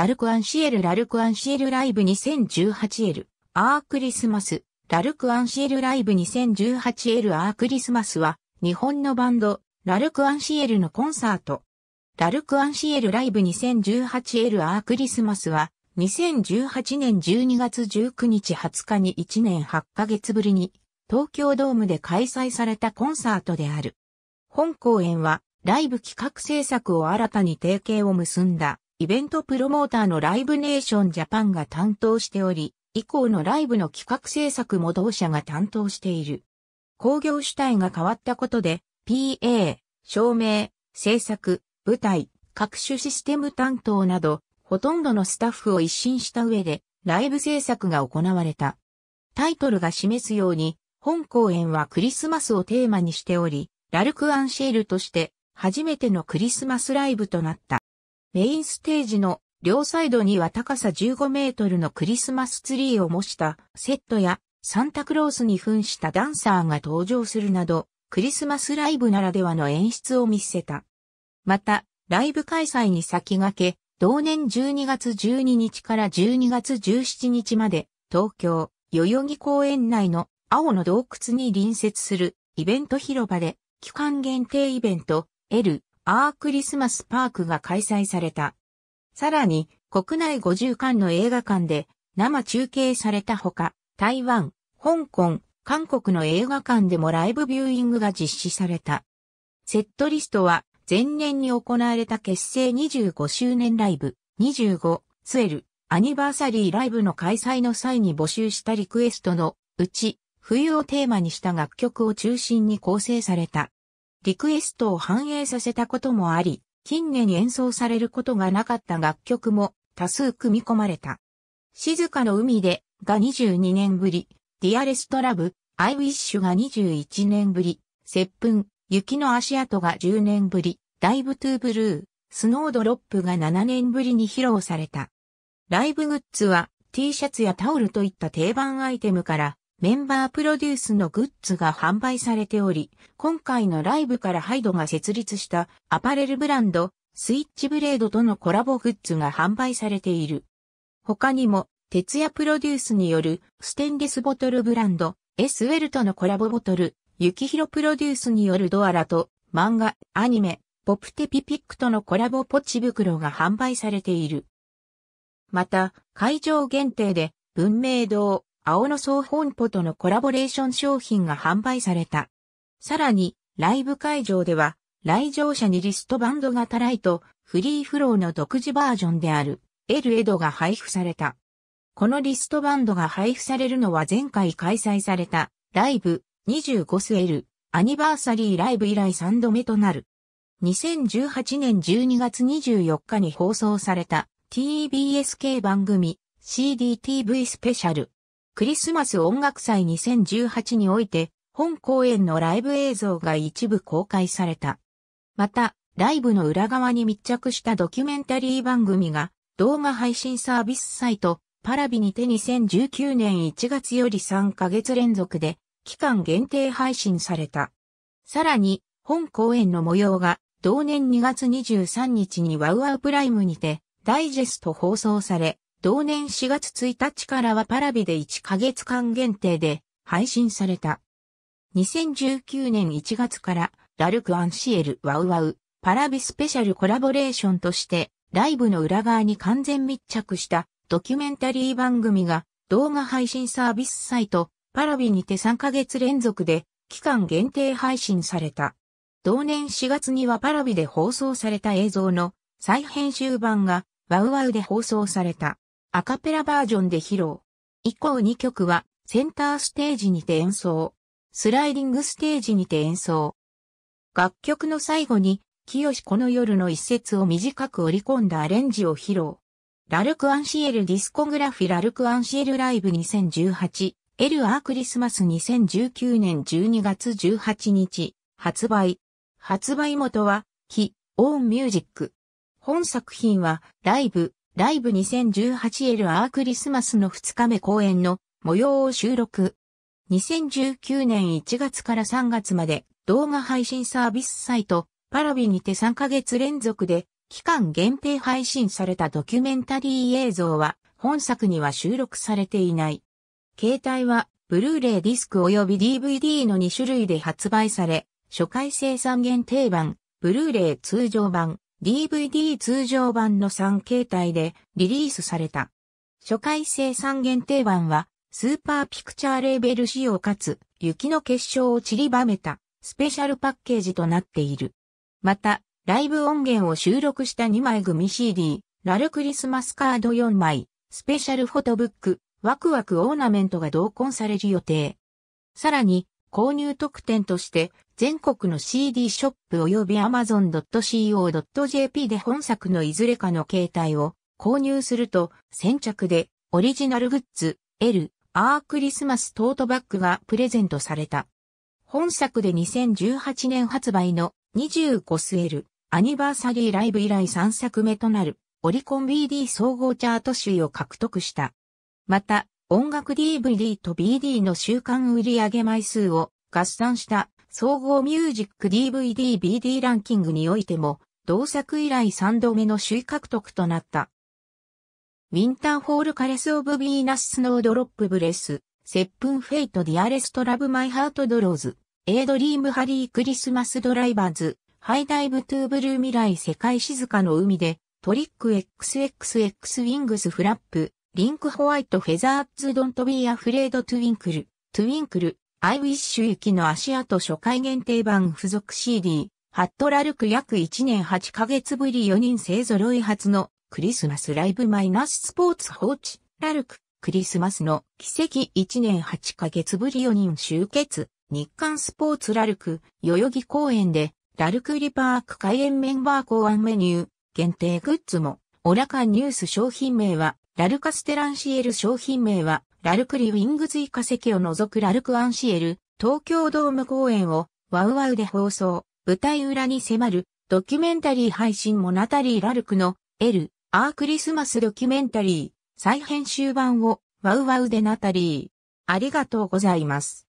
ラルクアンシエルラルクアンシエルライブ 2018L アークリスマスラルクアンシエルライブ 2018L アークリスマスは日本のバンドラルクアンシエルのコンサートラルクアンシエルライブ 2018L アークリスマスは2018年12月19日20日に1年8ヶ月ぶりに東京ドームで開催されたコンサートである。本公演はライブ企画制作を新たに提携を結んだイベントプロモーターのライブネーションジャパンが担当しており、以降のライブの企画制作も同社が担当している。工業主体が変わったことで、PA、照明、制作、舞台、各種システム担当など、ほとんどのスタッフを一新した上で、ライブ制作が行われた。タイトルが示すように、本公演はクリスマスをテーマにしており、ラルク・アンシェールとして、初めてのクリスマスライブとなった。メインステージの両サイドには高さ15メートルのクリスマスツリーを模したセットやサンタクロースに扮したダンサーが登場するなど、クリスマスライブならではの演出を見せた。また、ライブ開催に先駆け、同年12月12日から12月17日まで、東京、代々木公園内の青の洞窟に隣接するイベント広場で、期間限定イベント、L、アークリスマスパークが開催された。さらに、国内50館の映画館で生中継されたほか、台湾、香港、韓国の映画館でもライブビューイングが実施された。セットリストは、前年に行われた結成25周年ライブ、25、スエル、アニバーサリーライブの開催の際に募集したリクエストのうち、冬をテーマにした楽曲を中心に構成された。リクエストを反映させたこともあり、近年演奏されることがなかった楽曲も多数組み込まれた。静かの海でが22年ぶり、ディアレストラブ、アイウィッシュが21年ぶり、接吻、雪の足跡が10年ぶり、ダイブトゥーブルー、スノードロップが7年ぶりに披露された。ライブグッズは T シャツやタオルといった定番アイテムからメンバープロデュースのグッズが販売されており、今回のライブからハイドが設立したアパレルブランド、スイッチブレードとのコラボグッズが販売されている。他にも、徹夜プロデュースによるステンレスボトルブランド、エスウェルとのコラボボトル、雪広プロデュースによるドアラと漫画、アニメ、ポプテピピックとのコラボポチ袋が販売されている。また、会場限定で、文明堂、青野総本舗とのコラボレーション商品が販売された。さらに、ライブ会場では、来場者にリストバンド型ライト、フリーフローの独自バージョンである、エルエドが配布された。このリストバンドが配布されるのは前回開催された、ライブ25スエル、アニバーサリーライブ以来3度目となる。2018年12月24日に放送された TBSK 番組 CDTV スペシャルクリスマス音楽祭2018において、本公演のライブ映像が一部公開された。また、ライブの裏側に密着したドキュメンタリー番組が、動画配信サービスサイト、パラビにて2019年1月より3ヶ月連続で、期間限定配信された。さらに、本公演の模様が、同年2月23日にワウワウプライムにて、ダイジェスト放送され、同年4月1日からはパラビで1ヶ月間限定で配信された。2019年1月からラルク・アンシエル・ワウワウ、パラビスペシャルコラボレーションとしてライブの裏側に完全密着したドキュメンタリー番組が動画配信サービスサイトパラビにて3ヶ月連続で期間限定配信された。同年4月にはパラビで放送された映像の再編集版がワウワウで放送された。アカペラバージョンで披露。以降2曲はセンターステージにて演奏。スライディングステージにて演奏。楽曲の最後に、清この夜の一節を短く織り込んだアレンジを披露。ラルク・アンシエル・ディスコグラフィラルク・アンシエル・ライブ2018、エル・アー・クリスマス2019年12月18日、発売。発売元は、キ・オーン・ミュージック。本作品は、ライブ、ライブ 2018L アークリスマスの2日目公演の模様を収録。2019年1月から3月まで動画配信サービスサイトパラビにて3ヶ月連続で期間限定配信されたドキュメンタリー映像は本作には収録されていない。携帯はブルーレイディスク及び DVD の2種類で発売され、初回生産限定版、ブルーレイ通常版、DVD 通常版の3形態でリリースされた。初回生産限定版は、スーパーピクチャーレーベル仕様かつ、雪の結晶を散りばめた、スペシャルパッケージとなっている。また、ライブ音源を収録した2枚組 CD、ラルクリスマスカード4枚、スペシャルフォトブック、ワクワクオーナメントが同梱される予定。さらに、購入特典として全国の CD ショップ及び amazon.co.jp で本作のいずれかの携帯を購入すると先着でオリジナルグッズ L アークリスマストートバッグがプレゼントされた。本作で2018年発売の25スエルアニバーサリーライブ以来3作目となるオリコン BD 総合チャート首位を獲得した。また、音楽 DVD と BD の週間売上枚数を合算した総合ミュージック DVD BD ランキングにおいても、同作以来3度目の首位獲得となった。ウィンターホールカレスオブビーナススノードロップブレス、セップンフェイトディアレストラブマイハートドローズ、エイドリームハリークリスマスドライバーズ、ハイダイブトゥーブルー未来世界静かの海で、トリック XXX ウィングスフラップ、リンクホワイトフェザーズドントビーアフレードトゥインクル、トゥインクル、アイウィッシュ行きの足跡初回限定版付属 CD、ハットラルク約1年8ヶ月ぶり4人勢揃い初のクリスマスライブマイナススポーツ放置、ラルク、クリスマスの奇跡1年8ヶ月ぶり4人集結、日刊スポーツラルク、代々木公園で、ラルクリパーク開園メンバー考案メニュー、限定グッズも、オラカニュース商品名は、ラルカステランシエル商品名は、ラルクリウィングズイ化石を除くラルクアンシエル、東京ドーム公演を、ワウワウで放送、舞台裏に迫る、ドキュメンタリー配信モナタリーラルクの、L、アークリスマスドキュメンタリー、再編集版を、ワウワウでナタリー。ありがとうございます。